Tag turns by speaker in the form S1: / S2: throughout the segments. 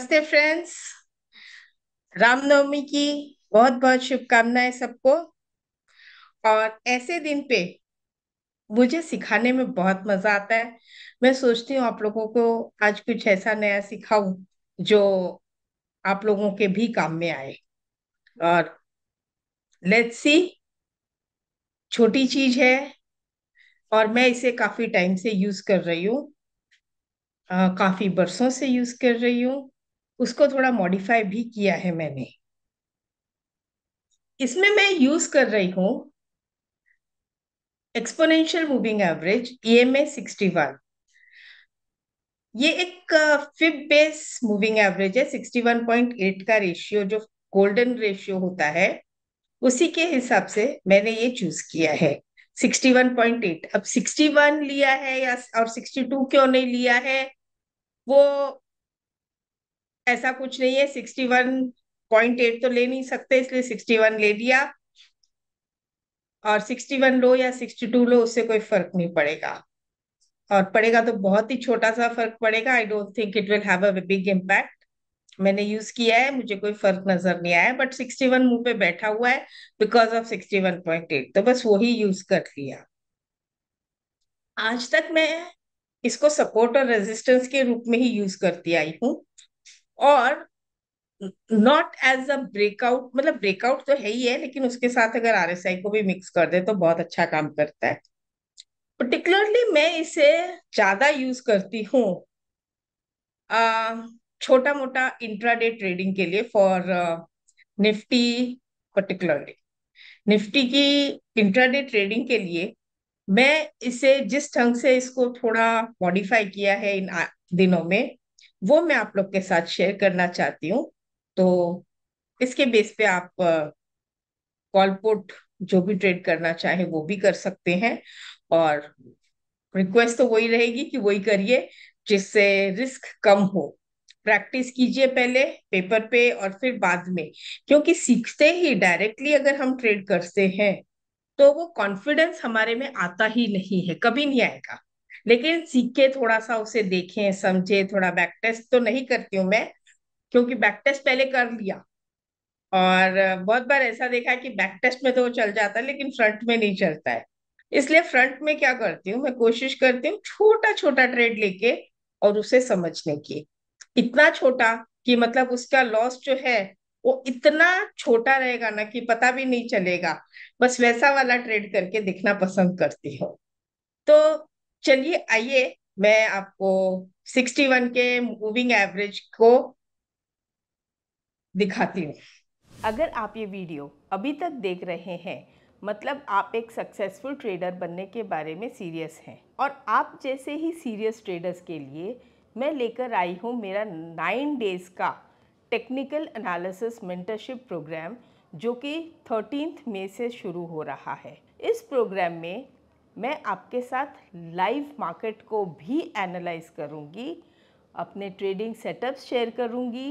S1: नमस्ते फ्रेंड्स रामनवमी की बहुत बहुत शुभकामनाएं सबको और ऐसे दिन पे मुझे सिखाने में बहुत मजा आता है मैं सोचती हूँ आप लोगों को आज कुछ ऐसा नया सिखाऊ जो आप लोगों के भी काम में आए और लेट्स सी छोटी चीज है और मैं इसे काफी टाइम से यूज कर रही हूँ काफी बरसों से यूज कर रही हूँ उसको थोड़ा मॉडिफाई भी किया है मैंने इसमें मैं यूज कर रही हूं exponential moving average E M A sixty one ये एक फिब बेस मूविंग एवरेज है सिक्सटी वन पॉइंट एट का रेशियो जो गोल्डन रेशियो होता है उसी के हिसाब से मैंने ये चूज किया है 61.8 अब 61 लिया है या और 62 क्यों नहीं लिया है वो ऐसा कुछ नहीं है सिक्सटी वन पॉइंट एट तो ले नहीं सकते इसलिए सिक्सटी वन ले लिया और सिक्सटी वन लो या सिक्सटी टू लो उससे कोई फर्क नहीं पड़ेगा और पड़ेगा तो बहुत ही छोटा सा फर्क पड़ेगा I don't think it will have a big impact मैंने यूज किया है मुझे कोई फर्क नजर नहीं आया बट सिक्सटी वन मुंह पे बैठा हुआ है because of sixty one point eight तो बस वही यूज कर लिया आज तक मैं इसको सपोर्ट और रेजिस्टेंस के रूप में ही यूज करती आई हूँ और नॉट एज अ ब्रेकआउट मतलब ब्रेकआउट तो है ही है लेकिन उसके साथ अगर आर को भी मिक्स कर दे तो बहुत अच्छा काम करता है पर्टिकुलरली मैं इसे ज्यादा यूज करती हूँ छोटा मोटा इंट्राडे ट्रेडिंग के लिए फॉर निफ्टी पर्टिकुलरली निफ्टी की इंट्राडे ट्रेडिंग के लिए मैं इसे जिस ढंग से इसको थोड़ा मॉडिफाई किया है इन दिनों में वो मैं आप लोग के साथ शेयर करना चाहती हूँ तो इसके बेस पे आप कॉलपुट जो भी ट्रेड करना चाहे वो भी कर सकते हैं और रिक्वेस्ट तो वही रहेगी कि वही करिए जिससे रिस्क कम हो प्रैक्टिस कीजिए पहले पेपर पे और फिर बाद में क्योंकि सीखते ही डायरेक्टली अगर हम ट्रेड करते हैं तो वो कॉन्फिडेंस हमारे में आता ही नहीं है कभी नहीं आएगा लेकिन सीखे थोड़ा सा उसे देखें समझे थोड़ा बैक टेस्ट तो नहीं करती हूँ मैं क्योंकि बैक टेस्ट पहले कर लिया और बहुत बार ऐसा देखा है कि बैक टेस्ट में तो वो चल जाता है लेकिन फ्रंट में नहीं चलता है इसलिए फ्रंट में क्या करती हूँ मैं कोशिश करती हूँ छोटा छोटा ट्रेड लेके और उसे समझने की इतना छोटा कि मतलब उसका लॉस जो है वो इतना छोटा रहेगा ना कि पता भी नहीं चलेगा बस वैसा वाला ट्रेड करके देखना पसंद करती हूँ तो चलिए आइए मैं आपको 61 के मूविंग एवरेज को दिखाती हूँ अगर आप ये वीडियो अभी तक देख रहे हैं मतलब आप एक सक्सेसफुल ट्रेडर बनने के बारे में सीरियस हैं और आप जैसे ही सीरियस ट्रेडर्स के लिए मैं लेकर आई हूँ मेरा नाइन डेज़ का टेक्निकल एनालिसिस मेंटरशिप प्रोग्राम जो कि थर्टीन मई से शुरू हो रहा है इस प्रोग्राम में मैं आपके साथ लाइव मार्केट को भी एनालाइज करूँगी अपने ट्रेडिंग सेटअप शेयर करूँगी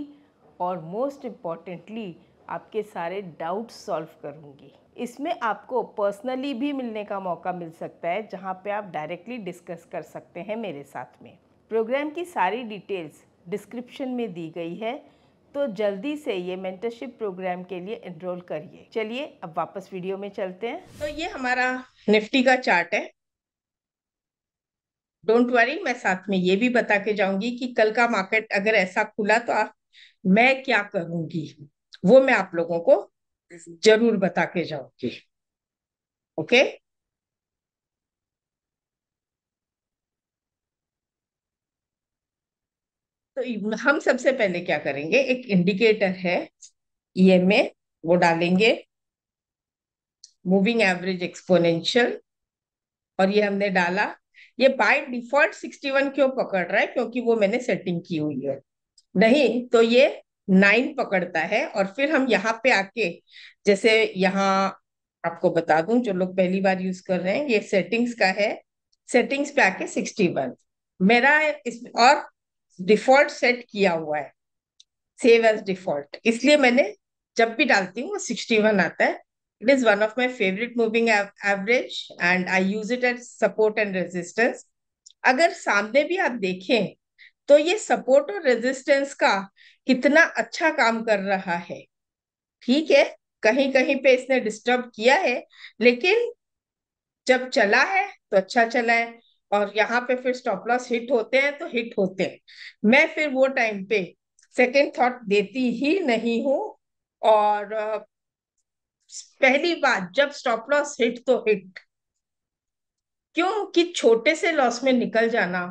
S1: और मोस्ट इम्पॉर्टेंटली आपके सारे डाउट सॉल्व करूँगी इसमें आपको पर्सनली भी मिलने का मौका मिल सकता है जहाँ पे आप डायरेक्टली डिस्कस कर सकते हैं मेरे साथ में प्रोग्राम की सारी डिटेल्स डिस्क्रिप्शन में दी गई है तो जल्दी से ये मेंटरशिप प्रोग्राम के लिए एनरोल करिए चलिए अब वापस वीडियो में चलते हैं तो ये हमारा निफ्टी का चार्ट है डोंट वरी मैं साथ में ये भी बता के जाऊंगी कि कल का मार्केट अगर ऐसा खुला तो आप मैं क्या करूंगी वो मैं आप लोगों को जरूर बता के जाऊंगी ओके okay? तो हम सबसे पहले क्या करेंगे एक इंडिकेटर है ईएमए e वो डालेंगे मूविंग एवरेज एक्सपोनेंशियल और ये हमने डाला ये बाय डिफॉल्ट 61 क्यों पकड़ रहा है क्योंकि वो मैंने सेटिंग की हुई है नहीं तो ये नाइन पकड़ता है और फिर हम यहाँ पे आके जैसे यहाँ आपको बता दूं जो लोग पहली बार यूज कर रहे हैं ये सेटिंग्स का है सेटिंग्स पे आके 61 मेरा इस और डिफॉल्ट सेट किया हुआ है सेव एज डिफॉल्ट इसलिए मैंने जब भी डालती हूँ वो सिक्सटी वन आता है it is one of my favourite moving average and I use it at support and resistance अगर सामने भी आप देखें तो ये सपोर्ट और रेजिस्टेंस का कितना अच्छा काम कर रहा है ठीक है कहीं कहीं पे इसने डिस्टर्ब किया है लेकिन जब चला है तो अच्छा चला है और यहाँ पे फिर स्टॉप लॉस हिट होते हैं तो हिट होते हैं मैं फिर वो टाइम पे सेकेंड थॉट देती ही नहीं हूँ और पहली बात जब स्टॉप लॉस हिट तो हिट क्योंकि छोटे से लॉस में निकल जाना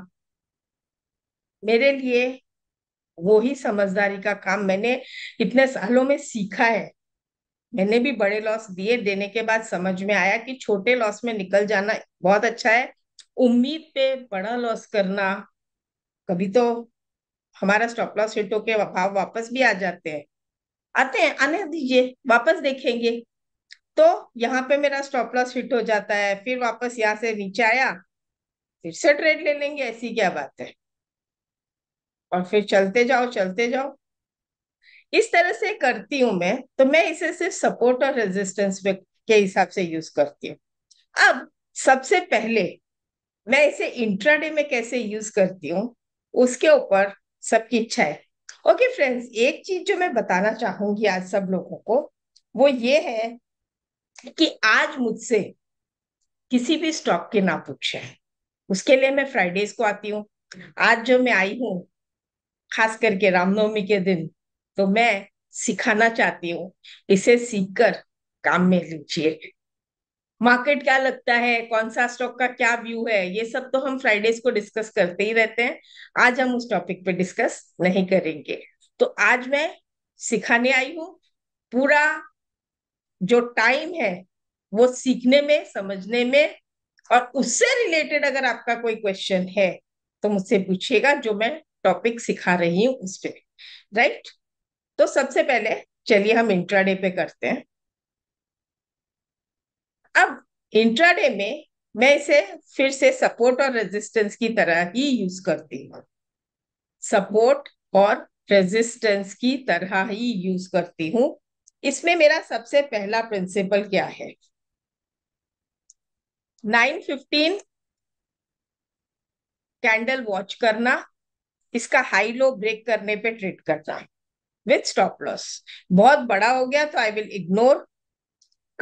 S1: मेरे लिए वो ही समझदारी का काम मैंने इतने सालों में सीखा है मैंने भी बड़े लॉस दिए देने के बाद समझ में आया कि छोटे लॉस में निकल जाना बहुत अच्छा है उम्मीद पे बड़ा लॉस करना कभी तो हमारा स्टॉप लॉस हिट होके भाव वापस भी आ जाते हैं आते हैं आने दीजिए वापस देखेंगे तो यहाँ पे मेरा स्टॉप लॉस हिट हो जाता है फिर वापस यहाँ से नीचे आया फिर से ट्रेड ले लेंगे ऐसी क्या बात है और फिर चलते जाओ चलते जाओ इस तरह से करती हूँ मैं तो मैं इसे सिर्फ सपोर्ट और रेजिस्टेंस के हिसाब से यूज करती हूँ अब सबसे पहले मैं इसे इंट्राडे में कैसे यूज करती हूँ उसके ऊपर सबकी इच्छा है ओके फ्रेंड्स एक चीज जो मैं बताना चाहूंगी आज सब लोगों को वो ये है कि आज मुझसे किसी भी स्टॉक के ना पूछे उसके लिए मैं फ्राइडेज को आती हूँ आज जो मैं आई हूँ खास करके रामनवमी के दिन तो मैं सिखाना चाहती हूँ इसे सीखकर काम में लीजिए मार्केट क्या लगता है कौन सा स्टॉक का क्या व्यू है ये सब तो हम फ्राइडेज को डिस्कस करते ही रहते हैं आज हम उस टॉपिक पे डिस्कस नहीं करेंगे तो आज मैं सिखाने आई हूं पूरा जो टाइम है वो सीखने में समझने में और उससे रिलेटेड अगर आपका कोई क्वेश्चन है तो मुझसे पूछिएगा जो मैं टॉपिक सिखा रही हूँ उस पर राइट तो सबसे पहले चलिए हम इंट्राडे पे करते हैं अब इंट्राडे में मैं इसे फिर से सपोर्ट और रेजिस्टेंस की तरह ही यूज करती हूँ सपोर्ट और रेजिस्टेंस की तरह ही यूज करती हूँ इसमें मेरा सबसे पहला प्रिंसिपल क्या है 915 कैंडल वॉच करना इसका हाई लो ब्रेक करने पे ट्रेड करना विथ स्टॉप लॉस बहुत बड़ा हो गया तो आई विल इग्नोर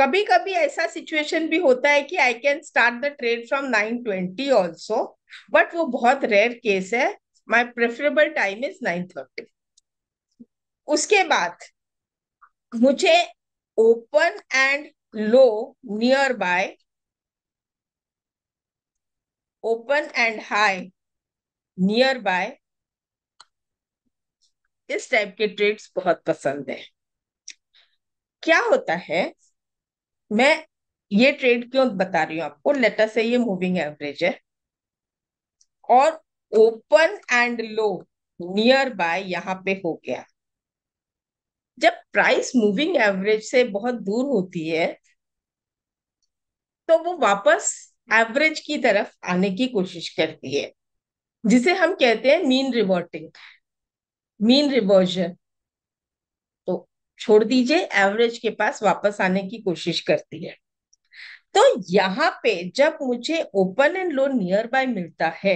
S1: कभी कभी ऐसा सिचुएशन भी होता है कि I can start the trade from nine twenty also but वो बहुत रेयर केस है my preferable time is nine thirty उसके बाद मुझे open and low near by open and high near by इस टाइप के ट्रेड्स बहुत पसंद है क्या होता है मैं ये ट्रेड क्यों बता रही हूं आपको लेटर से ये मूविंग एवरेज है और open and low near by यहां पे हो गया जब प्राइस मूविंग एवरेज से बहुत दूर होती है तो वो वापस एवरेज की तरफ आने की कोशिश करती है जिसे हम कहते हैं मीन रिवर्टिंग मीन रिवर्जन छोड़ दीजिए एवरेज के पास वापस आने की कोशिश करती है तो यहाँ पे जब मुझे open and low near by मिलता है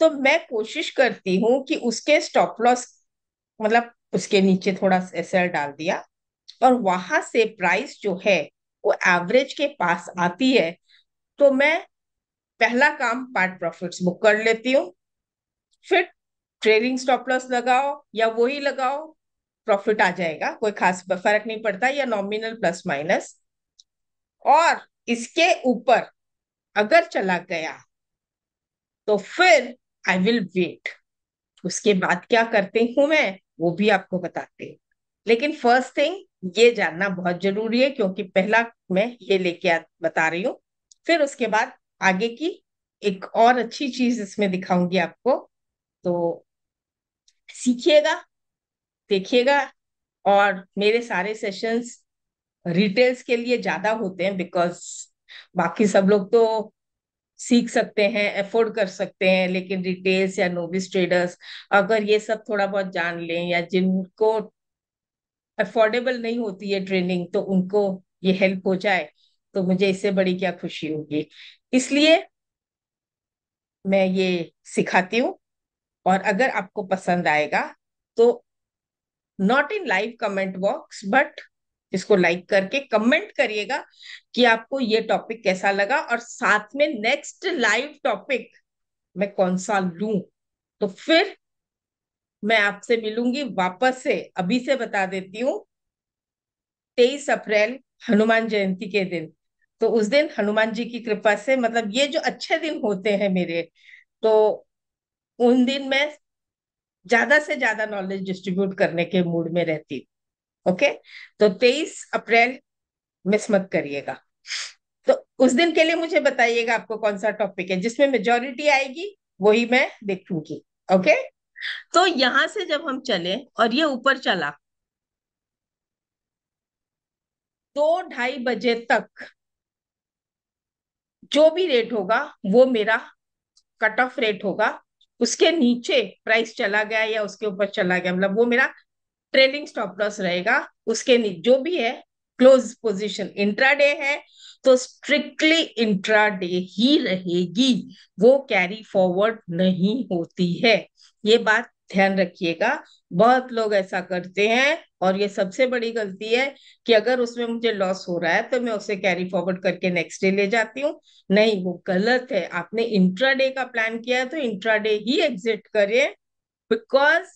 S1: तो मैं कोशिश करती हूँ कि उसके स्टॉप लॉस मतलब उसके नीचे थोड़ा एस डाल दिया और वहां से प्राइस जो है वो एवरेज के पास आती है तो मैं पहला काम पार्ट प्रॉफिट्स बुक कर लेती हूँ फिर ट्रेडिंग स्टॉप लॉस लगाओ या वही लगाओ प्रॉफिट आ जाएगा कोई खास फर्क नहीं पड़ता या नॉमिनल प्लस माइनस और इसके ऊपर अगर चला गया तो फिर आई विल वेट उसके बाद क्या करती हूं मैं वो भी आपको बताती हूँ लेकिन फर्स्ट थिंग ये जानना बहुत जरूरी है क्योंकि पहला मैं ये लेके बता रही हूँ फिर उसके बाद आगे की एक और अच्छी चीज इसमें दिखाऊंगी आपको तो सीखिएगा देखिएगा और मेरे सारे सेशंस रिटेल्स के लिए ज्यादा होते हैं बिकॉज बाकी सब लोग तो सीख सकते हैं अफोर्ड कर सकते हैं लेकिन रिटेल्स या नोबिस ट्रेडर्स अगर ये सब थोड़ा बहुत जान लें या जिनको अफोर्डेबल नहीं होती है ट्रेनिंग तो उनको ये हेल्प हो जाए तो मुझे इससे बड़ी क्या खुशी होगी इसलिए मैं ये सिखाती हूँ और अगर आपको पसंद आएगा तो not in live comment box but इसको लाइक करके कमेंट करिएगा कि आपको ये टॉपिक कैसा लगा और साथ में नेक्स्ट लाइव टॉपिक मैं कौन सा लू तो फिर मैं आपसे मिलूंगी वापस से अभी से बता देती हूँ तेईस अप्रैल हनुमान जयंती के दिन तो उस दिन हनुमान जी की कृपा से मतलब ये जो अच्छे दिन होते हैं मेरे तो उन दिन मैं ज्यादा से ज्यादा नॉलेज डिस्ट्रीब्यूट करने के मूड में रहती हूँ ओके तो तेईस अप्रैल मिस मत करिएगा तो उस दिन के लिए मुझे बताइएगा आपको कौन सा टॉपिक है जिसमें मेजोरिटी आएगी वही मैं देखूंगी ओके तो यहां से जब हम चले और ये ऊपर चला दो ढाई बजे तक जो भी रेट होगा वो मेरा कट ऑफ रेट होगा उसके नीचे प्राइस चला गया या उसके ऊपर चला गया मतलब वो मेरा ट्रेलिंग स्टॉप लॉस रहेगा उसके जो भी है क्लोज पोजिशन इंट्राडे है तो स्ट्रिक्टली इंट्राडे ही रहेगी वो कैरी फॉरवर्ड नहीं होती है ये बात ध्यान रखिएगा बहुत लोग ऐसा करते हैं और ये सबसे बड़ी गलती है कि अगर उसमें मुझे लॉस हो रहा है तो मैं उसे कैरी फॉरवर्ड करके नेक्स्ट डे ले जाती हूँ नहीं वो गलत है आपने इंट्रा डे का प्लान किया है तो इंट्रा डे ही एग्जिट करे बिकॉज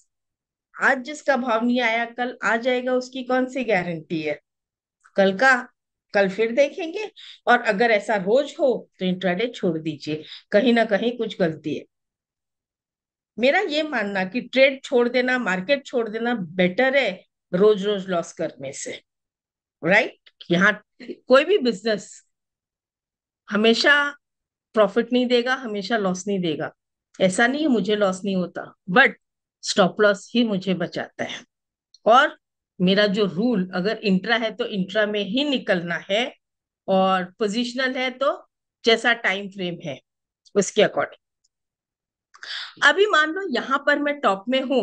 S1: आज जिसका भाव नहीं आया कल आ जाएगा उसकी कौन सी गारंटी है कल का कल फिर देखेंगे और अगर ऐसा रोज हो तो इंट्राडे छोड़ दीजिए कहीं ना कहीं कुछ गलती है मेरा ये मानना कि ट्रेड छोड़ देना मार्केट छोड़ देना बेटर है रोज रोज लॉस करने से राइट यहाँ कोई भी बिजनेस हमेशा प्रॉफिट नहीं देगा हमेशा लॉस नहीं देगा ऐसा नहीं मुझे लॉस नहीं होता बट स्टॉप लॉस ही मुझे बचाता है और मेरा जो रूल अगर इंट्रा है तो इंट्रा में ही निकलना है और पोजिशनल है तो जैसा टाइम फ्रेम है उसके अकॉर्डिंग अभी मान लो यहाँ पर मैं टॉप में हूं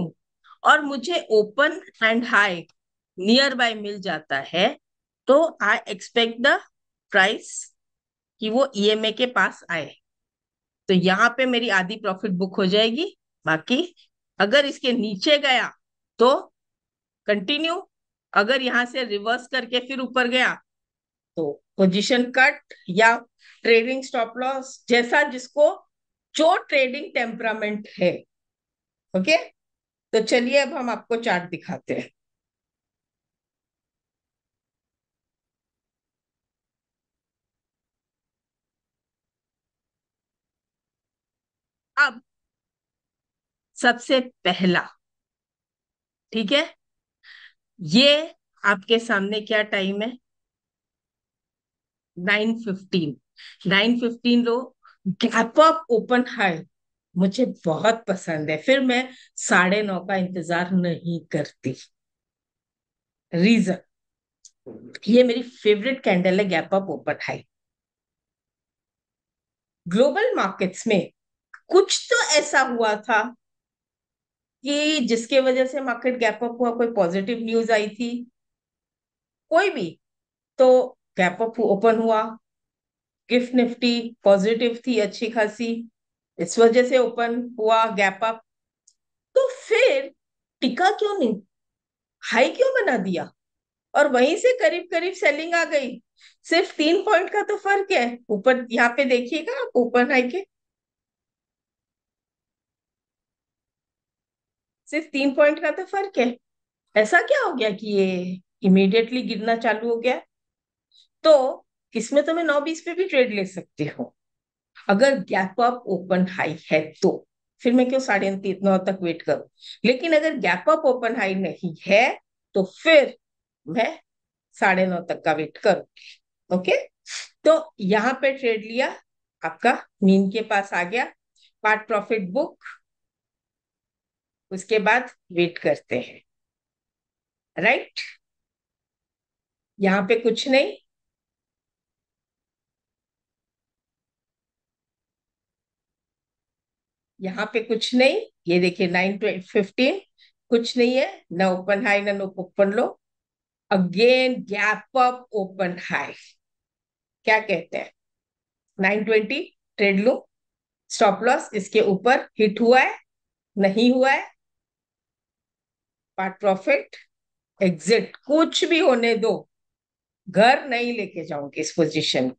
S1: और मुझे open and high near by मिल जाता है तो आई एक्सपेक्ट द प्राइस कि वो ईएमए e के पास आए तो यहाँ पे मेरी आधी प्रॉफिट बुक हो जाएगी बाकी अगर इसके नीचे गया तो कंटिन्यू अगर यहाँ से रिवर्स करके फिर ऊपर गया तो पोजीशन कट या ट्रेडिंग स्टॉप लॉस जैसा जिसको जो ट्रेडिंग टेम्परामेंट है ओके तो चलिए अब हम आपको चार्ट दिखाते हैं अब सबसे पहला ठीक है ये आपके सामने क्या टाइम है nine fifteen nine fifteen low gap up open high मुझे बहुत पसंद है फिर मैं साढ़े नौ का इंतजार नहीं करती रीजन ये मेरी फेवरेट कैंडल है gap up open high global markets में कुछ तो ऐसा हुआ था कि जिसके वजह से मार्केट गैप अप हुआ कोई पॉजिटिव न्यूज आई थी कोई भी तो गैप अप ओपन हुआ गिफ्ट निफ्टी पॉजिटिव थी अच्छी खासी इस वजह से ओपन हुआ गैप अप तो फिर टिका क्यों नहीं हाई क्यों बना दिया और वहीं से करीब करीब सेलिंग आ गई सिर्फ तीन पॉइंट का तो फर्क है ऊपर यहाँ पे देखिएगा आप ओपन हाई के सिर्फ तीन पॉइंट का तो फर्क है ऐसा क्या हो गया कि ये इमीडिएटली गिरना चालू हो गया तो इसमें तो मैं नौ बीस पे भी ट्रेड ले सकती हूँ अगर गैप अप ओपन हाई है तो फिर मैं क्यों साढ़े नौ तक वेट करूं लेकिन अगर गैप अप ओपन हाई नहीं है तो फिर मैं साढ़े नौ तक का वेट करूंगी ओके तो यहाँ पे ट्रेड लिया आपका मीन के पास आ गया पार्ट प्रॉफिट बुक उसके बाद वेट करते हैं राइट यहाँ पे कुछ नहीं यहाँ पे कुछ नहीं ये देखिए नाइन टू फिफ्टीन कुछ नहीं है न ओपन हाई ना nope open low again gap up open high क्या कहते हैं nine twenty trade low stop loss इसके ऊपर हिट हुआ है नहीं हुआ है पार्ट प्रॉफिट एग्जिट कुछ भी होने दो घर नहीं लेके जाऊंगी इस पोजीशन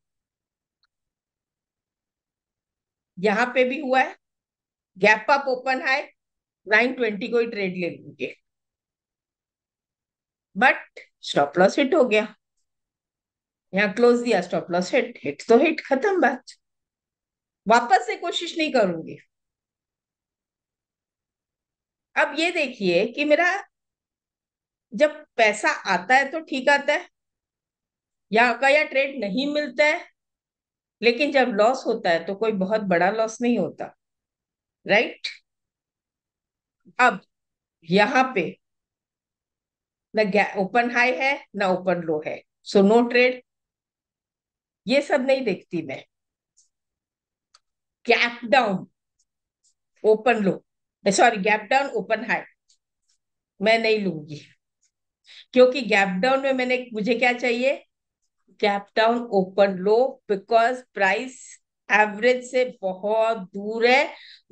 S1: यहां पे भी हुआ है गैप अप ओपन है नाइन ट्वेंटी को ही ट्रेड ले लेंगे बट स्टॉप लॉस हिट हो गया यहाँ क्लोज दिया स्टॉप लॉस हिट हिट तो हिट खत्म बात वापस से कोशिश नहीं करूंगी अब ये देखिए कि मेरा जब पैसा आता है तो ठीक आता है या का या ट्रेड नहीं मिलता है लेकिन जब लॉस होता है तो कोई बहुत बड़ा लॉस नहीं होता राइट अब यहां पे ना ओपन हाई है ना ओपन लो है सो नो ट्रेड ये सब नहीं देखती मैं gap down open low sorry gap down open high मैं नहीं लूंगी क्योंकि गैप डाउन में मैंने मुझे क्या चाहिए gap down open low because price average से बहुत दूर है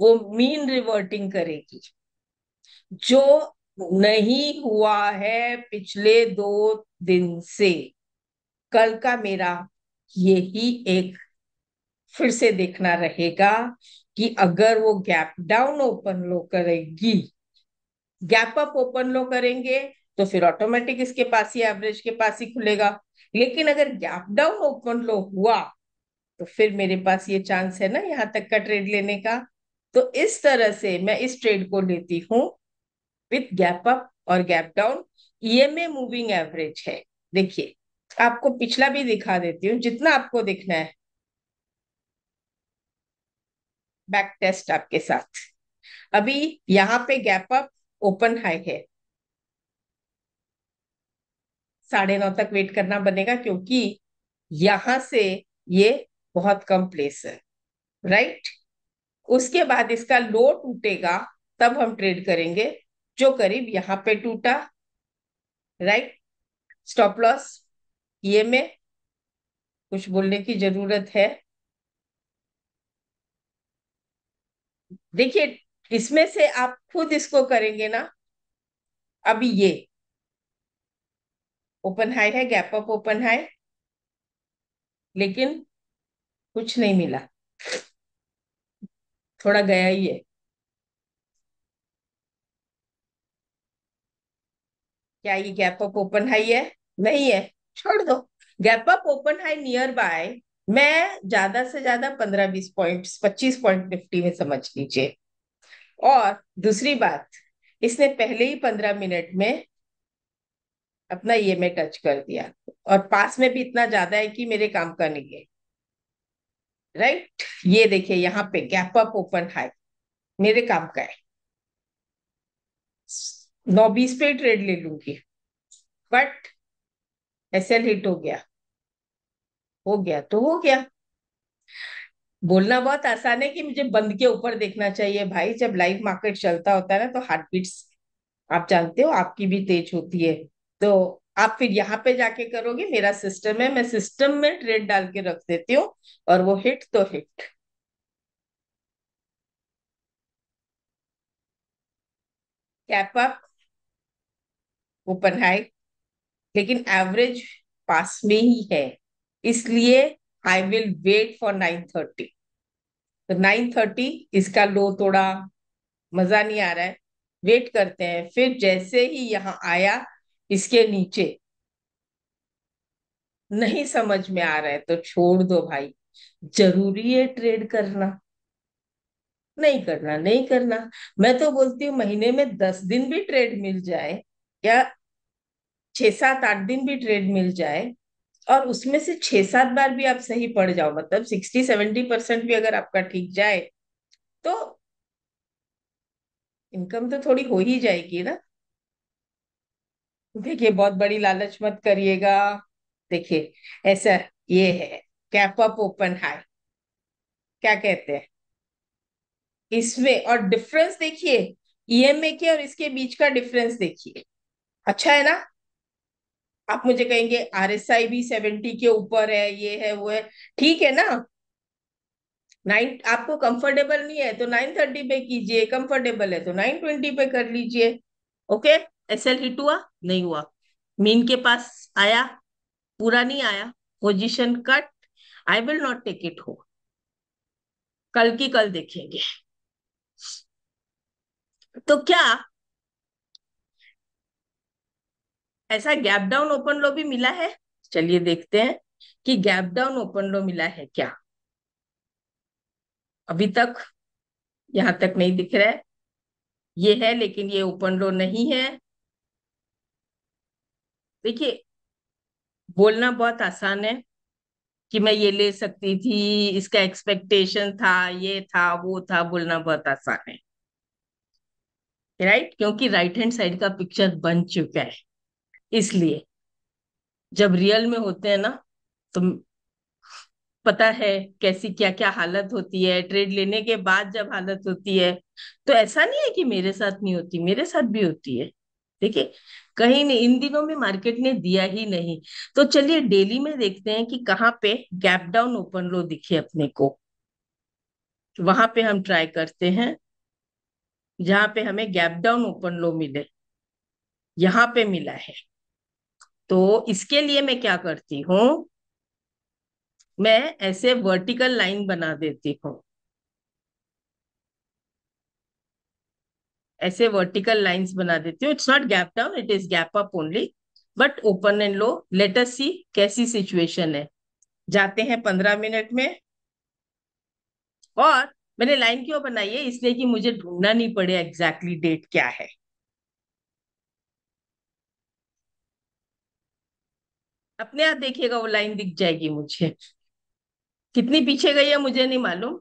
S1: वो मीन रिवर्टिंग करेगी जो नहीं हुआ है पिछले दो दिन से कल का मेरा यही एक फिर से देखना रहेगा कि अगर वो गैप डाउन ओपन लो करेगी गैप अप ओपन लो करेंगे तो फिर ऑटोमेटिक इसके पास ही एवरेज के पास ही खुलेगा लेकिन अगर गैप डाउन ओपन लो हुआ तो फिर मेरे पास ये चांस है ना यहाँ तक का ट्रेड लेने का तो इस तरह से मैं इस ट्रेड को लेती हूँ विथ गैप अप और gap down EMA moving average है देखिए आपको पिछला भी दिखा देती हूँ जितना आपको दिखना है बैक टेस्ट आपके साथ अभी यहाँ पे गैप अप ओपन हाई है साढ़े नौ तक वेट करना बनेगा क्योंकि यहां से ये बहुत कम प्लेस है राइट उसके बाद इसका लो टूटेगा तब हम ट्रेड करेंगे जो करीब यहां पे टूटा राइट स्टॉप लॉस ये में कुछ बोलने की जरूरत है देखिए इसमें से आप खुद इसको करेंगे ना अभी ये ओपन हाई है गैप अप ओपन हाई लेकिन कुछ नहीं मिला थोड़ा गया ही है क्या ये गैप अप ओपन हाई है नहीं है छोड़ दो gap up open high near nearby मैं ज्यादा से ज्यादा पंद्रह बीस पॉइंट पच्चीस पॉइंट निफ्टी में समझ लीजिए और दूसरी बात इसने पहले ही पंद्रह मिनट में अपना ये में टच कर दिया और पास में भी इतना ज्यादा है कि मेरे काम का नहीं है राइट ये देखिए यहाँ पे गैप अप ओपन हाई मेरे काम का है नौ बीस पे ट्रेड ले लूंगी बट एसएल हिट हो गया हो गया तो हो गया बोलना बहुत आसान है कि मुझे बंद के ऊपर देखना चाहिए भाई जब लाइव मार्केट चलता होता है ना तो हार्ट बीट्स आप जानते हो आपकी भी तेज होती है तो आप फिर यहाँ पे जाके करोगे मेरा सिस्टम है मैं सिस्टम में ट्रेड डाल के रख देती हूँ और वो हिट तो hit gap up open high लेकिन एवरेज पास में ही है इसलिए I will wait for nine thirty तो नाइन थर्टी इसका लो थोड़ा मजा नहीं आ रहा है वेट करते हैं फिर जैसे ही यहाँ आया इसके नीचे नहीं समझ में आ रहा है तो छोड़ दो भाई जरूरी है ट्रेड करना नहीं करना नहीं करना मैं तो बोलती हूँ महीने में दस दिन भी ट्रेड मिल जाए या छह सात आठ दिन भी ट्रेड मिल जाए और उसमें से छह सात बार भी आप सही पड़ जाओ मतलब सिक्सटी सेवेंटी परसेंट भी अगर आपका ठीक जाए तो इनकम तो थोड़ी हो ही जाएगी ना देखिए बहुत बड़ी लालच मत करिएगा देखिए ऐसा ये है कैप अप ओपन हाई क्या कहते हैं इसमें और डिफरेंस देखिए ईएमए e के और इसके बीच का डिफरेंस देखिए अच्छा है ना आप मुझे कहेंगे आर एस आई भी सेवेंटी के ऊपर है ये है वो है ठीक है ना नाइन आपको कंफर्टेबल नहीं है तो नाइन थर्टी पे कीजिए कंफर्टेबल है तो नाइन ट्वेंटी पे कर लीजिए ओके एसएल हिट हुआ नहीं हुआ मीन के पास आया पूरा नहीं आया position cut I will not take it हो कल की कल देखेंगे तो क्या ऐसा गैप डाउन ओपन लो भी मिला है चलिए देखते हैं कि गैप डाउन ओपन लो मिला है क्या अभी तक यहां तक नहीं दिख रहा है ये है लेकिन ये ओपन लो नहीं है देखिए बोलना बहुत आसान है कि मैं ये ले सकती थी इसका एक्सपेक्टेशन था ये था वो था बोलना बहुत आसान है राइट क्योंकि राइट हैंड साइड का पिक्चर बन चुका है इसलिए जब रियल में होते हैं ना तो पता है कैसी क्या क्या हालत होती है ट्रेड लेने के बाद जब हालत होती है तो ऐसा नहीं है कि मेरे साथ नहीं होती मेरे साथ भी होती है देखिए कहीं नहीं इन दिनों में मार्केट ने दिया ही नहीं तो चलिए डेली में देखते हैं कि कहाँ पे गैप डाउन ओपन लो दिखे अपने को वहां पे हम ट्राई करते हैं जहां पे हमें गैप डाउन ओपन लो मिले यहाँ पे मिला है तो इसके लिए मैं क्या करती हूँ मैं ऐसे वर्टिकल लाइन बना देती हूँ ऐसे वर्टिकल लाइंस बना देती हूँ it's not gap down it is gap up only but open and low us see कैसी सिचुएशन है जाते हैं पंद्रह मिनट में और मैंने लाइन क्यों बनाई है इसलिए कि मुझे ढूंढना नहीं पड़े एग्जैक्टली डेट क्या है अपने आप देखिएगा वो लाइन दिख जाएगी मुझे कितनी पीछे गई है मुझे नहीं मालूम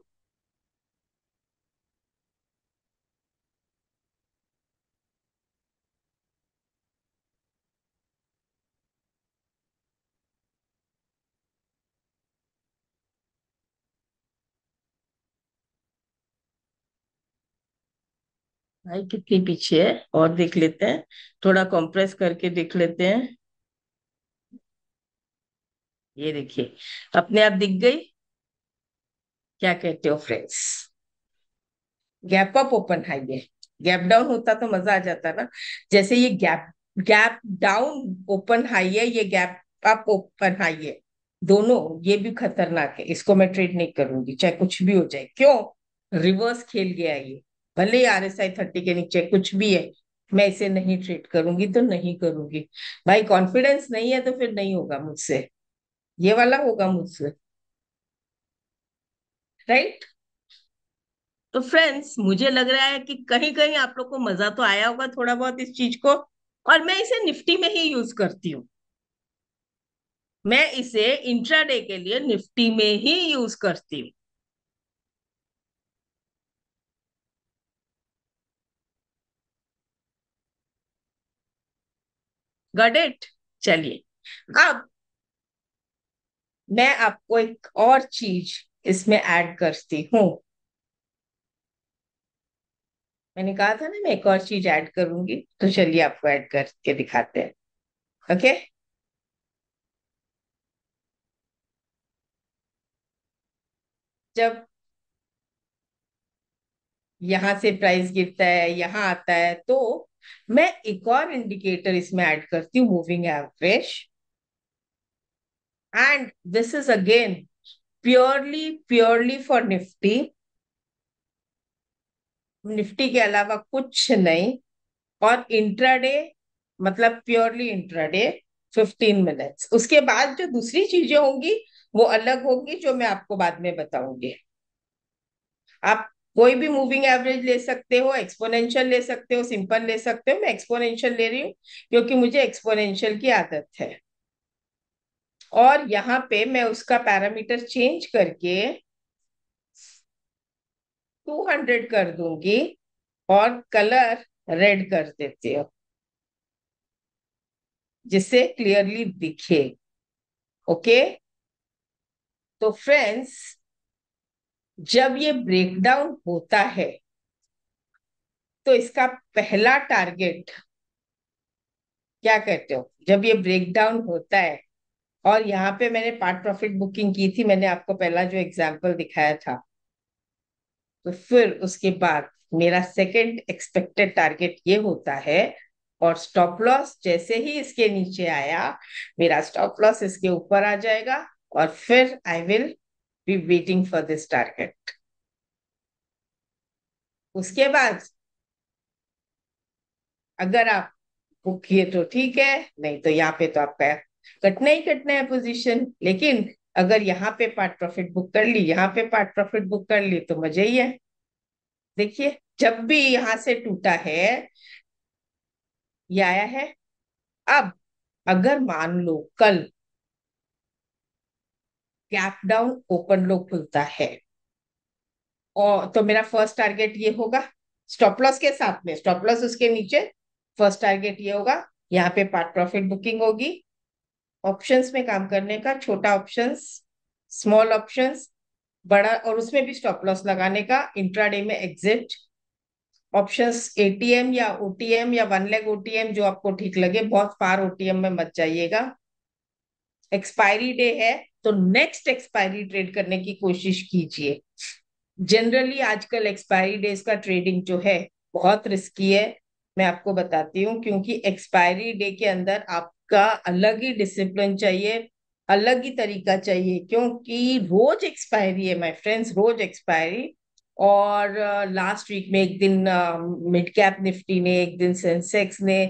S1: भाई कितनी पीछे है और देख लेते हैं थोड़ा कंप्रेस करके देख लेते हैं ये देखिए अपने आप दिख गई क्या कहते हो friends gap up open high ये गैप डाउन होता तो मजा आ जाता ना जैसे ये gap gap down open high है ये गैप अप ओपन हाई है दोनों ये भी खतरनाक है इसको मैं ट्रेड नहीं करूंगी चाहे कुछ भी हो जाए क्यों रिवर्स खेल गया ये भले ही आर एस आई थर्टी के नीचे कुछ भी है मैं इसे नहीं ट्रीट करूंगी तो नहीं करूंगी भाई कॉन्फिडेंस नहीं है तो फिर नहीं होगा मुझसे ये वाला होगा मुझसे राइट तो फ्रेंड्स मुझे लग रहा है कि कहीं कहीं आप लोग को मजा तो आया होगा थोड़ा बहुत इस चीज को और मैं इसे निफ्टी में ही यूज करती हूँ मैं इसे इंट्राडे के लिए निफ्टी में ही यूज करती हूँ गट इट चलिए अब मैं आपको एक और चीज इसमें ऐड करती हूं मैंने कहा था ना मैं एक और चीज ऐड करूंगी तो चलिए आपको ऐड करके दिखाते हैं ओके जब यहां से प्राइस गिरता है यहां आता है तो मैं एक और इंडिकेटर इसमें ऐड करती हूँ moving average and this is again purely purely for Nifty Nifty के अलावा कुछ नहीं और इंट्राडे मतलब प्योरली इंट्राडे 15 मिनट्स उसके बाद जो दूसरी चीजें होंगी वो अलग होंगी जो मैं आपको बाद में बताऊंगी आप कोई भी मूविंग एवरेज ले सकते हो एक्सपोनेंशियल ले सकते हो सिंपल ले सकते हो मैं एक्सपोनेंशियल ले रही हूँ क्योंकि मुझे एक्सपोनेंशियल की आदत है और यहाँ पे मैं उसका पैरामीटर चेंज करके 200 कर दूंगी और कलर रेड कर देती हूँ जिससे क्लियरली दिखे ओके तो फ्रेंड्स जब ये ब्रेकडाउन होता है तो इसका पहला टारगेट क्या कहते हो जब ये ब्रेकडाउन होता है और यहाँ पे मैंने पार्ट प्रॉफिट बुकिंग की थी मैंने आपको पहला जो एग्जाम्पल दिखाया था तो फिर उसके बाद मेरा सेकंड एक्सपेक्टेड टारगेट ये होता है और स्टॉप लॉस जैसे ही इसके नीचे आया मेरा स्टॉप लॉस इसके ऊपर आ जाएगा और फिर I will be waiting for this target उसके बाद अगर आप बुक किए तो ठीक है नहीं तो यहाँ पे तो आपका कटना ही कटना है पोजीशन लेकिन अगर यहाँ पे पार्ट प्रॉफिट बुक कर ली यहाँ पे पार्ट प्रॉफिट बुक कर ली तो मजा ही है देखिए जब भी यहां से टूटा है ये आया है अब अगर मान लो कल गैप डाउन ओपन लो खुलता है और तो मेरा फर्स्ट टारगेट ये होगा स्टॉप लॉस के साथ में स्टॉप लॉस उसके नीचे फर्स्ट टारगेट ये होगा यहाँ पे पार्ट प्रॉफिट बुकिंग होगी ऑप्शंस में काम करने का छोटा ऑप्शंस स्मॉल ऑप्शंस बड़ा और उसमें भी स्टॉप लॉस लगाने का इंट्राडे में एग्जिट ऑप्शंस एटीएम या ओटीएम या वन लेग ओटीएम जो आपको ठीक लगे बहुत फार ओटीएम में मत जाइएगा एक्सपायरी डे है तो नेक्स्ट एक्सपायरी ट्रेड करने की कोशिश कीजिए जनरली आजकल एक्सपायरी डेज का ट्रेडिंग जो है बहुत रिस्की है मैं आपको बताती हूँ क्योंकि एक्सपायरी डे के अंदर आपका अलग ही डिसिप्लिन चाहिए अलग ही तरीका चाहिए क्योंकि रोज एक्सपायरी है माय फ्रेंड्स रोज एक्सपायरी और लास्ट वीक में एक दिन मिड कैप निफ्टी ने एक दिन सेंसेक्स ने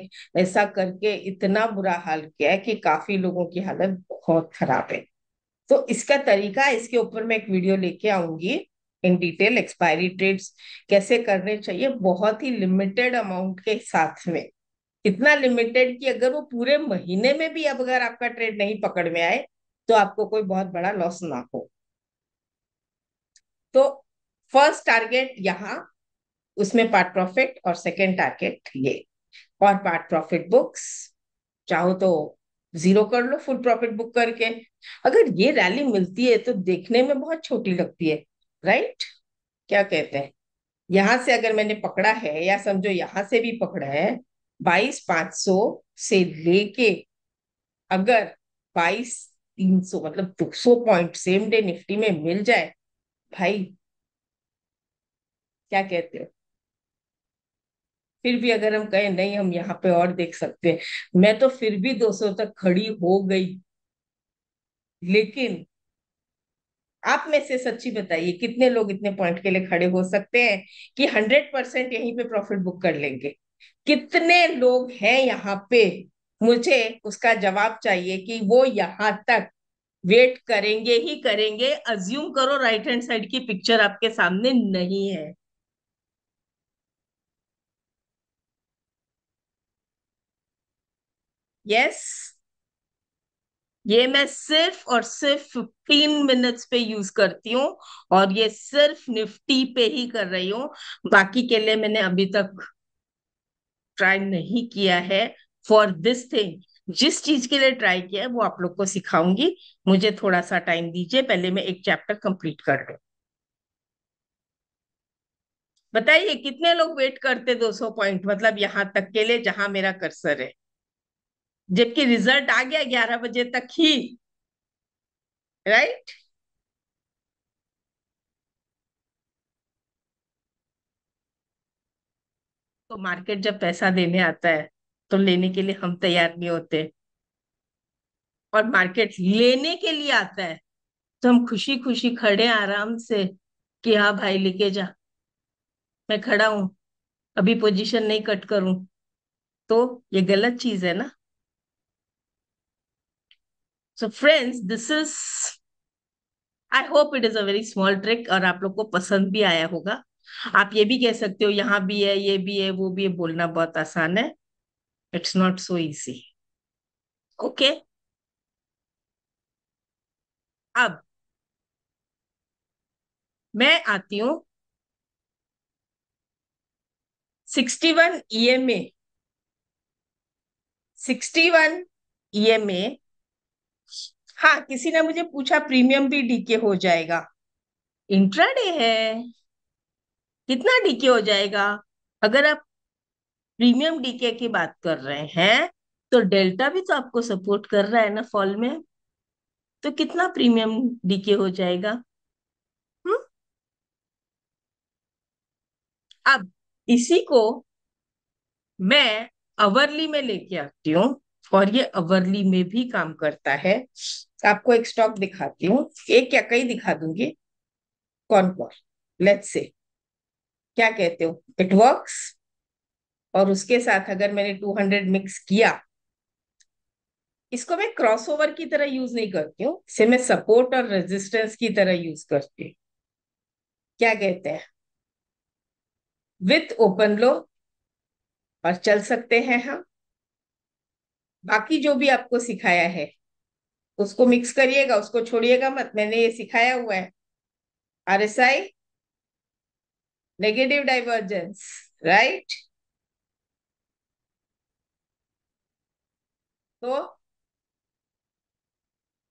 S1: ऐसा करके इतना बुरा हाल किया है कि काफी लोगों की हालत बहुत खराब है तो इसका तरीका इसके ऊपर मैं एक वीडियो लेके आऊंगी इन डिटेल एक्सपायरी ट्रेड्स कैसे करने चाहिए बहुत ही लिमिटेड अमाउंट के साथ में इतना लिमिटेड कि अगर वो पूरे महीने में भी अब अगर आपका ट्रेड नहीं पकड़ में आए तो आपको कोई बहुत बड़ा लॉस ना हो तो फर्स्ट टारगेट यहाँ उसमें पार्ट प्रॉफिट और सेकंड टारगेट ये और पार्ट प्रॉफिट बुक्स चाहो तो जीरो कर लो फुल प्रॉफिट बुक करके अगर ये रैली मिलती है तो देखने में बहुत छोटी लगती है राइट क्या कहते हैं यहां से अगर मैंने पकड़ा है या समझो यहां से भी पकड़ा है बाईस पांच सौ से लेके अगर बाईस तीन सौ मतलब दो सौ पॉइंट सेम डे निफ्टी में मिल जाए भाई क्या कहते हो फिर भी अगर हम कहें नहीं हम यहाँ पे और देख सकते हैं मैं तो फिर भी 200 तक खड़ी हो गई लेकिन आप में से सच्ची बताइए कितने लोग इतने पॉइंट के लिए खड़े हो सकते हैं कि हंड्रेड परसेंट यहीं पे प्रॉफिट बुक कर लेंगे कितने लोग हैं यहाँ पे मुझे उसका जवाब चाहिए कि वो यहाँ तक वेट करेंगे ही करेंगे अज्यूम करो राइट हैंड साइड की पिक्चर आपके सामने नहीं है यस ये मैं सिर्फ और सिर्फ फिफ्टीन मिनट्स पे यूज करती हूँ और ये सिर्फ निफ्टी पे ही कर रही हूँ बाकी के लिए मैंने अभी तक ट्राई नहीं किया है फॉर दिस थिंग जिस चीज के लिए ट्राई किया है वो आप लोग को सिखाऊंगी मुझे थोड़ा सा टाइम दीजिए पहले मैं एक चैप्टर कंप्लीट कर लू बताइए कितने लोग वेट करते 200 पॉइंट मतलब यहां तक के लिए जहां मेरा कर्सर है जबकि रिजल्ट आ गया ग्यारह बजे तक ही राइट तो मार्केट जब पैसा देने आता है तो लेने के लिए हम तैयार नहीं होते और मार्केट लेने के लिए आता है तो हम खुशी खुशी खड़े आराम से कि हाँ भाई लेके जा मैं खड़ा हूं अभी पोजीशन नहीं कट करूं तो ये गलत चीज है ना so friends this is I hope it is a very small trick और आप लोग को पसंद भी आया होगा आप ये भी कह सकते हो यहाँ भी है ये भी है वो भी है बोलना बहुत आसान है it's not so easy okay अब मैं आती हूं sixty one E M A sixty one E M A हाँ किसी ने मुझे पूछा प्रीमियम भी डीके हो जाएगा इंट्राडे है कितना डीके हो जाएगा अगर आप प्रीमियम डीके की बात कर रहे हैं तो डेल्टा भी तो आपको सपोर्ट कर रहा है ना फॉल में तो कितना प्रीमियम डीके हो जाएगा हम्म अब इसी को मैं अवरली में लेके आती हूँ और ये अवरली में भी काम करता है आपको एक स्टॉक दिखाती हूँ एक या कई दिखा दूंगी कौन कौन लेट्स से क्या कहते हो इट वर्क्स और उसके साथ अगर मैंने 200 मिक्स किया इसको मैं क्रॉसओवर की तरह यूज नहीं करती हूँ इसे मैं सपोर्ट और रेजिस्टेंस की तरह यूज करती हूँ क्या कहते हैं विथ ओपन लो और चल सकते हैं हम बाकी जो भी आपको सिखाया है उसको मिक्स करिएगा उसको छोड़िएगा मत मैंने ये सिखाया हुआ है R S I negative divergence right तो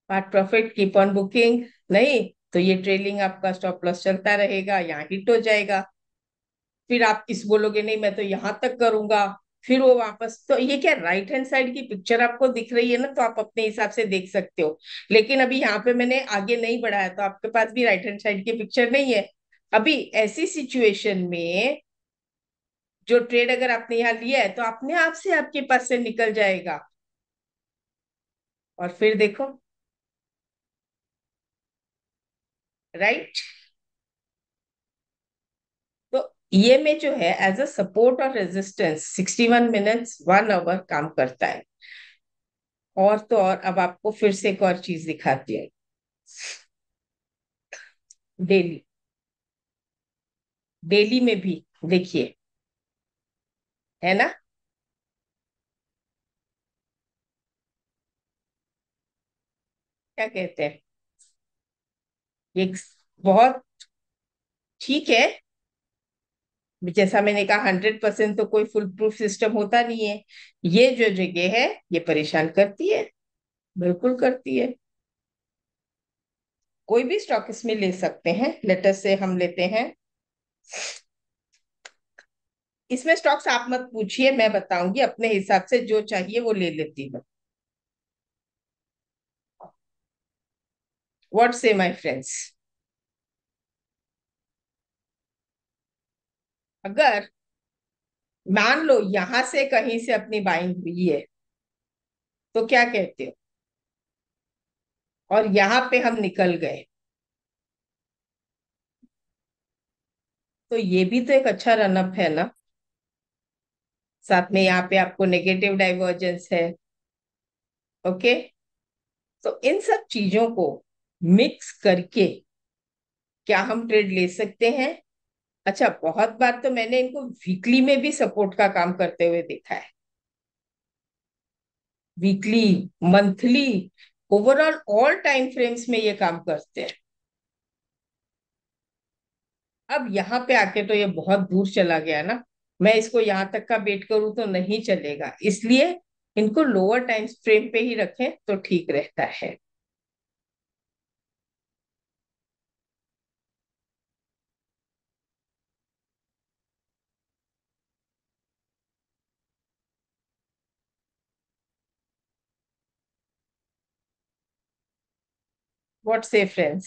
S1: part profit keep on booking नहीं तो ये ट्रेलिंग आपका स्टॉप लॉस चलता रहेगा यहाँ हिट हो जाएगा फिर आप इस बोलोगे नहीं मैं तो यहां तक करूंगा फिर वो वापस तो ये क्या राइट हैंड साइड की पिक्चर आपको दिख रही है ना तो आप अपने हिसाब से देख सकते हो लेकिन अभी यहाँ पे मैंने आगे नहीं बढ़ाया तो आपके पास भी राइट हैंड साइड की पिक्चर नहीं है अभी ऐसी सिचुएशन में जो ट्रेड अगर आपने यहाँ लिया है तो अपने आप से आपके पास से निकल जाएगा और फिर देखो राइट right? ईएमए जो है एज अ सपोर्ट और रेजिस्टेंस 61 मिनट्स वन आवर काम करता है और तो और अब आपको फिर से एक और चीज दिखाती है डेली डेली में भी देखिए है ना क्या कहते हैं एक बहुत ठीक है जैसा मैंने कहा हंड्रेड परसेंट तो कोई फुल प्रूफ सिस्टम होता नहीं है ये जो जगह है ये परेशान करती है बिल्कुल करती है कोई भी स्टॉक इसमें ले सकते हैं लेटर से हम लेते हैं इसमें स्टॉक्स आप मत पूछिए मैं बताऊंगी अपने हिसाब से जो चाहिए वो ले लेती हूँ व्हाट से माई फ्रेंड्स अगर मान लो यहां से कहीं से अपनी बाइंग हुई है तो क्या कहते हो और यहां पे हम निकल गए तो ये भी तो एक अच्छा रनअप है ना साथ में यहाँ पे आपको नेगेटिव डाइवर्जेंस है ओके तो इन सब चीजों को मिक्स करके क्या हम ट्रेड ले सकते हैं अच्छा बहुत बार तो मैंने इनको वीकली में भी सपोर्ट का काम करते हुए देखा है weekly monthly overall all time frames में ये काम करते हैं अब यहां पे आके तो ये बहुत दूर चला गया ना मैं इसको यहां तक का वेट करूं तो नहीं चलेगा इसलिए इनको लोअर टाइम फ्रेम पे ही रखें तो ठीक रहता है What say, friends?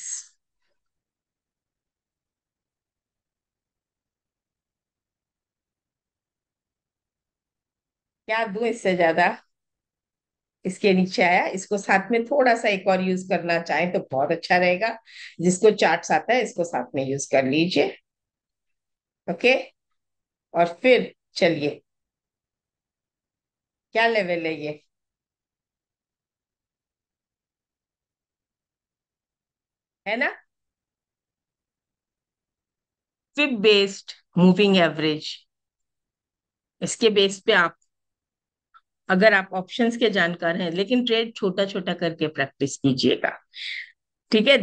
S1: क्या दू इससे ज्यादा इसके नीचे आया इसको साथ में थोड़ा सा एक और यूज करना चाहे तो बहुत अच्छा रहेगा जिसको चार्ट आता है इसको साथ में यूज कर लीजिए ओके और फिर चलिए क्या लेवल है ये है ना फिप बेस्ड मूविंग एवरेज इसके बेस पे आप अगर आप ऑप्शंस के जानकार हैं लेकिन ट्रेड छोटा छोटा करके प्रैक्टिस कीजिएगा ठीक है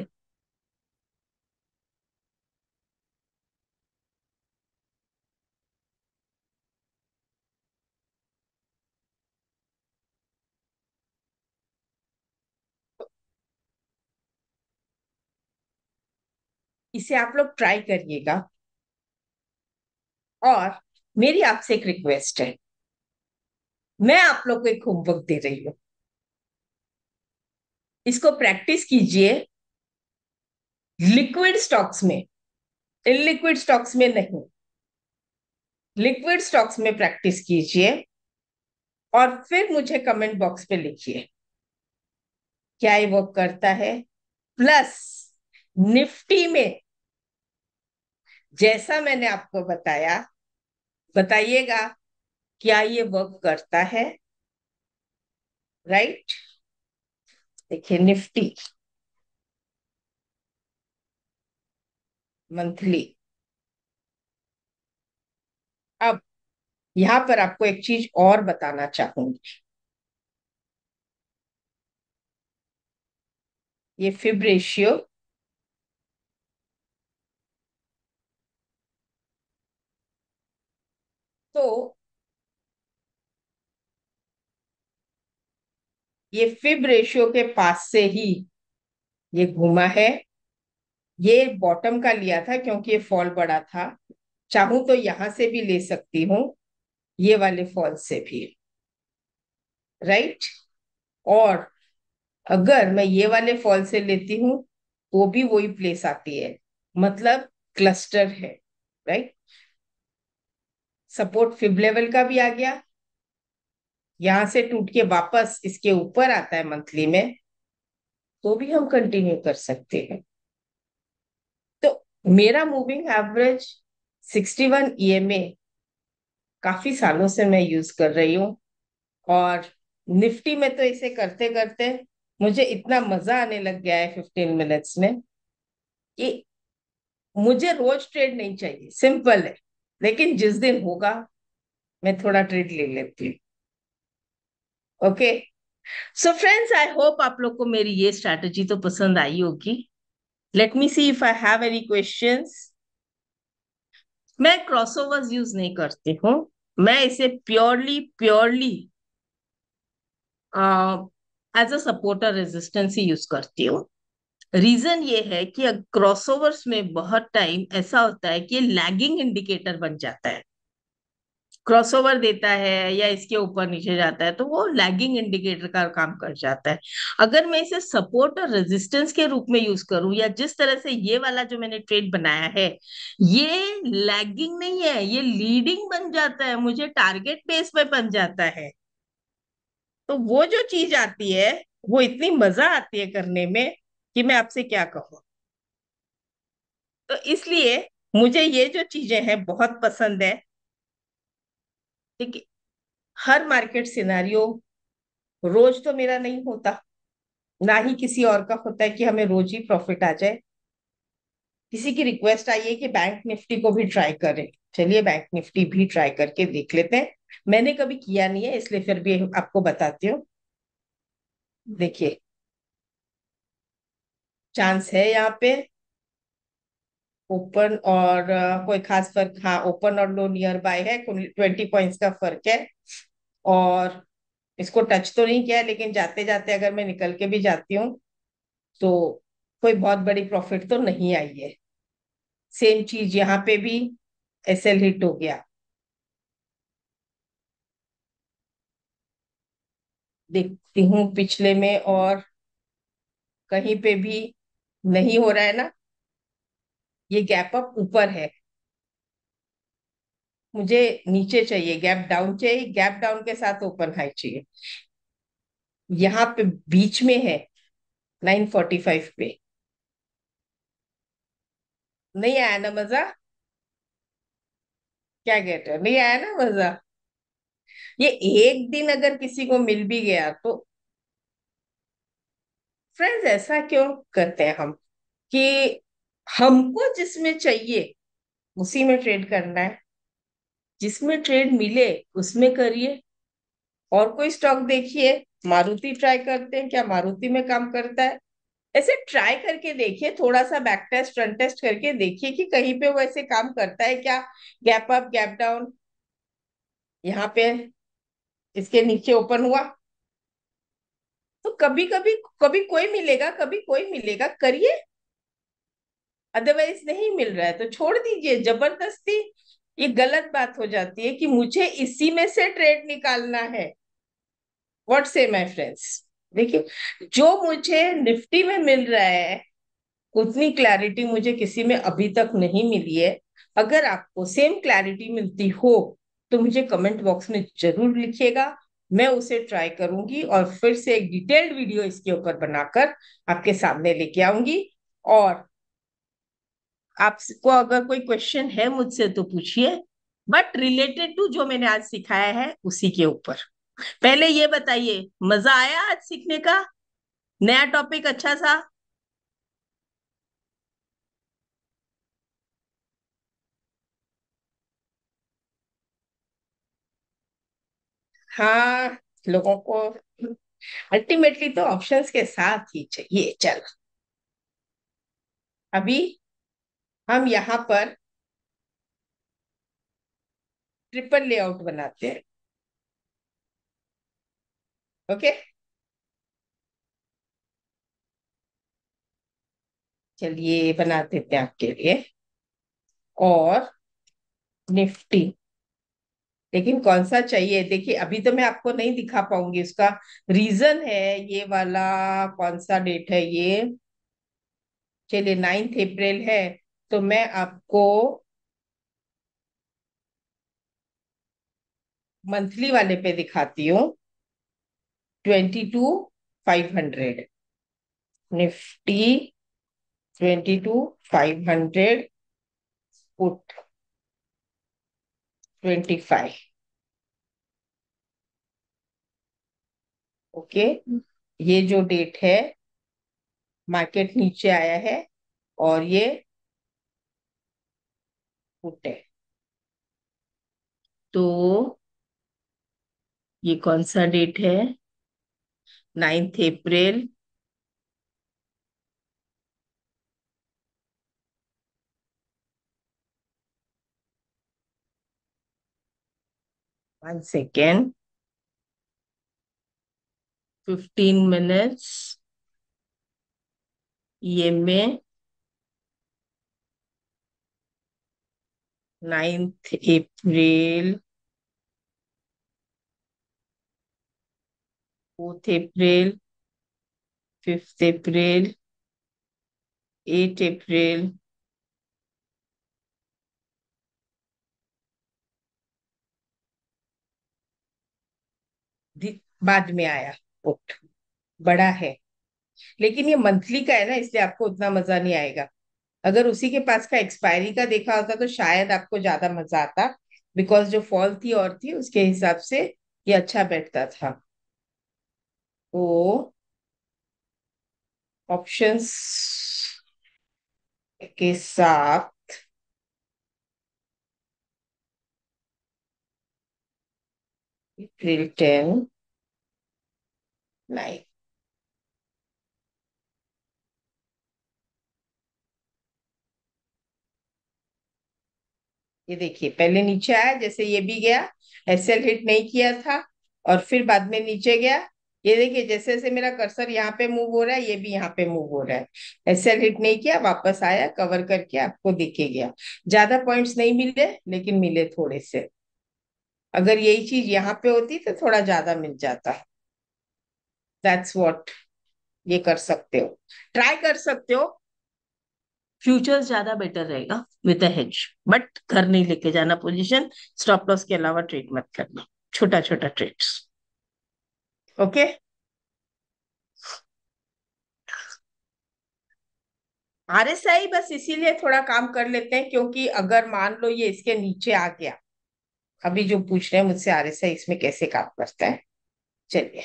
S1: इसे आप लोग ट्राई करिएगा और मेरी आपसे एक रिक्वेस्ट है मैं आप लोग को एक होमवर्क दे रही हूं इसको प्रैक्टिस कीजिए लिक्विड स्टॉक्स में इनलिक्विड स्टॉक्स में नहीं लिक्विड स्टॉक्स में प्रैक्टिस कीजिए और फिर मुझे कमेंट बॉक्स पे लिखिए क्या ये वर्क करता है प्लस निफ्टी में जैसा मैंने आपको बताया बताइएगा क्या ये वर्क करता है राइट देखिए निफ्टी मंथली अब यहां पर आपको एक चीज और बताना चाहूंगी ये फिब रेशियो तो ये फिब रेशियो के पास से ही ये घूमा है ये बॉटम का लिया था क्योंकि ये फॉल बड़ा था चाहूं तो यहां से भी ले सकती हूं ये वाले फॉल से भी राइट और अगर मैं ये वाले फॉल से लेती हूं तो भी वही प्लेस आती है मतलब क्लस्टर है राइट सपोर्ट फिब लेवल का भी आ गया यहां से टूट के वापस इसके ऊपर आता है मंथली में तो भी हम कंटिन्यू कर सकते हैं तो मेरा मूविंग एवरेज 61 ए काफी सालों से मैं यूज कर रही हूं और निफ्टी में तो इसे करते करते मुझे इतना मजा आने लग गया है 15 मिनट्स में कि मुझे रोज ट्रेड नहीं चाहिए सिंपल है लेकिन जिस दिन होगा मैं थोड़ा ट्रीट ले लेती हूँ okay so friends I hope आप लोग को मेरी ये स्ट्रैटेजी तो पसंद आई होगी let me see if I have any question मैं क्रॉसओवर्स यूज नहीं करती हूँ मैं इसे purely purely as a support or resistance ही यूज करती हूँ रीजन ये है कि क्रॉसओवर्स में बहुत टाइम ऐसा होता है कि लैगिंग इंडिकेटर बन जाता है क्रॉसओवर देता है या इसके ऊपर नीचे जाता है तो वो लैगिंग इंडिकेटर का काम कर जाता है अगर मैं इसे सपोर्ट और रेजिस्टेंस के रूप में यूज करूं या जिस तरह से ये वाला जो मैंने ट्रेड बनाया है ये लैगिंग नहीं है ये लीडिंग बन जाता है मुझे टारगेट बेस पे बन जाता है तो वो जो चीज आती है वो इतनी मजा आती है करने में कि मैं आपसे क्या कहूँ तो इसलिए मुझे ये जो चीजें हैं बहुत पसंद है ठीक है हर मार्केट सिनारियो रोज तो मेरा नहीं होता ना ही किसी और का होता है कि हमें रोज ही प्रॉफिट आ जाए किसी की रिक्वेस्ट आई है कि बैंक निफ्टी को भी ट्राई करें चलिए बैंक निफ्टी भी ट्राई करके देख लेते हैं मैंने कभी किया नहीं है इसलिए फिर भी आपको बताती हूँ देखिए चांस है यहाँ पे ओपन और कोई खास फर्क हाँ ओपन और लो नियर बाय है ट्वेंटी पॉइंट्स का फर्क है और इसको टच तो नहीं किया है लेकिन जाते जाते अगर मैं निकल के भी जाती हूँ तो कोई बहुत बड़ी प्रॉफिट तो नहीं आई है सेम चीज यहाँ पे भी एस एल हिट हो गया देखती हूँ पिछले में और कहीं पे भी नहीं हो रहा है ना ये गैप अप ऊपर है मुझे नीचे चाहिए गैप डाउन चाहिए गैप डाउन के साथ ओपन हाई चाहिए यहाँ पे बीच में है 945 पे नहीं आया ना मजा क्या कहते नहीं आया ना मजा ये एक दिन अगर किसी को मिल भी गया तो फ्रेंड्स ऐसा क्यों करते हैं हम कि हमको जिसमें चाहिए उसी में ट्रेड करना है जिसमें ट्रेड मिले उसमें करिए और कोई स्टॉक देखिए मारुति ट्राई करते हैं क्या मारुति में काम करता है ऐसे ट्राई करके देखिए थोड़ा सा बैक टेस्ट फ्रंट टेस्ट करके देखिए कि कहीं पे वो ऐसे काम करता है क्या गैप अप गैप डाउन यहाँ पे इसके नीचे ओपन हुआ कभी कभी कभी कोई मिलेगा कभी कोई मिलेगा करिए अदरवाइज नहीं मिल रहा है तो छोड़ दीजिए जबरदस्ती ये गलत बात हो जाती है कि मुझे इसी में से ट्रेड निकालना है वॉट से माई फ्रेंड्स देखिए जो मुझे निफ्टी में मिल रहा है उतनी क्लैरिटी मुझे किसी में अभी तक नहीं मिली है अगर आपको सेम क्लैरिटी मिलती हो तो मुझे कमेंट बॉक्स में जरूर लिखिएगा मैं उसे ट्राई करूंगी और फिर से एक डिटेल्ड वीडियो इसके ऊपर बनाकर आपके सामने लेके आऊंगी और आपको अगर कोई क्वेश्चन है मुझसे तो पूछिए बट रिलेटेड टू जो मैंने आज सिखाया है उसी के ऊपर पहले ये बताइए मजा आया आज सीखने का नया टॉपिक अच्छा सा हाँ लोगों को अल्टीमेटली तो ऑप्शंस के साथ ही चाहिए चल अभी हम यहाँ पर ट्रिपल लेआउट बनाते हैं ओके चलिए बना देते हैं आपके लिए और निफ्टी लेकिन कौन सा चाहिए देखिए अभी तो मैं आपको नहीं दिखा पाऊंगी उसका रीजन है ये वाला कौन सा डेट है ये चलिए नाइन्थ अप्रैल है तो मैं आपको मंथली वाले पे दिखाती हूँ twenty two five hundred Nifty twenty two five hundred 25. Okay ये जो डेट है मार्केट नीचे आया है और ये फुट है तो ये कौन सा डेट है ninth April Once again, 15 minutes, EMA, 9th April, 4th April, 5th April, 8th April, बाद में आया पुट बड़ा है लेकिन ये मंथली का है ना इसलिए आपको उतना मजा नहीं आएगा अगर उसी के पास का एक्सपायरी का देखा होता तो शायद आपको ज्यादा मजा आता बिकॉज जो फॉल थी और थी उसके हिसाब से ये अच्छा बैठता था तो ऑप्शंस के साथ April 10, like ये देखिए पहले नीचे आया जैसे ये भी गया एक्सेल हिट नहीं किया था और फिर बाद में नीचे गया ये देखिए जैसे जैसे मेरा कर्सर यहाँ पे मूव हो रहा है ये भी यहाँ पे मूव हो रहा है एक्सेल हिट नहीं किया वापस आया कवर करके आपको देखे गया ज्यादा पॉइंट्स नहीं मिले लेकिन मिले थोड़े से अगर यही चीज यहाँ पे होती तो थोड़ा ज्यादा मिल जाता है दैट्स वॉट ये कर सकते हो ट्राई कर सकते हो फ्यूचर ज्यादा बेटर रहेगा विद हेज बट घर नहीं लेके जाना पोजिशन स्टॉप लॉस के अलावा ट्रेड मत करना छोटा छोटा ट्रेड ओके आई बस इसीलिए थोड़ा काम कर लेते हैं क्योंकि अगर मान लो ये इसके नीचे आ गया अभी जो पूछ रहे हैं मुझसे आर आई इसमें कैसे काम करता है चलिए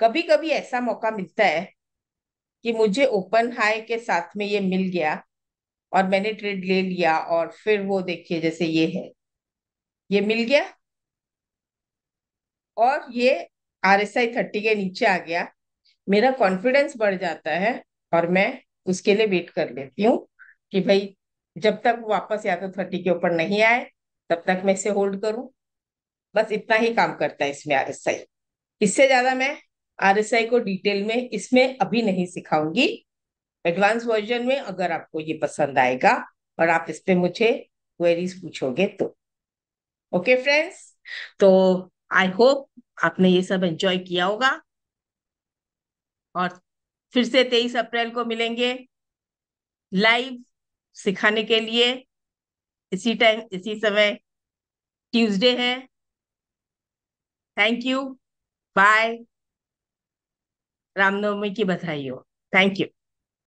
S1: कभी कभी ऐसा मौका मिलता है कि मुझे ओपन हाई के साथ में ये मिल गया और मैंने ट्रेड ले लिया और फिर वो देखिए जैसे ये है ये मिल गया और ये आर एस आई थर्टी के नीचे आ गया मेरा कॉन्फिडेंस बढ़ जाता है और मैं उसके लिए वेट कर लेती हूँ कि भाई जब तक वापस या तो थर्टी के ऊपर नहीं आए तब तक मैं इसे होल्ड करूं बस इतना ही काम करता है इसमें आर एस आई इससे ज्यादा मैं आर एस आई को डिटेल में इसमें अभी नहीं सिखाऊंगी एडवांस वर्जन में अगर आपको ये पसंद आएगा और आप इस पे मुझे क्वेरीज पूछोगे तो ओके फ्रेंड्स तो आई होप आपने ये सब एंजॉय किया होगा और फिर से तेईस अप्रैल को मिलेंगे लाइव सिखाने के लिए इसी टाइम इसी समय ट्यूसडे है थैंक यू बाय रामनवमी की बधाई हो थैंक यू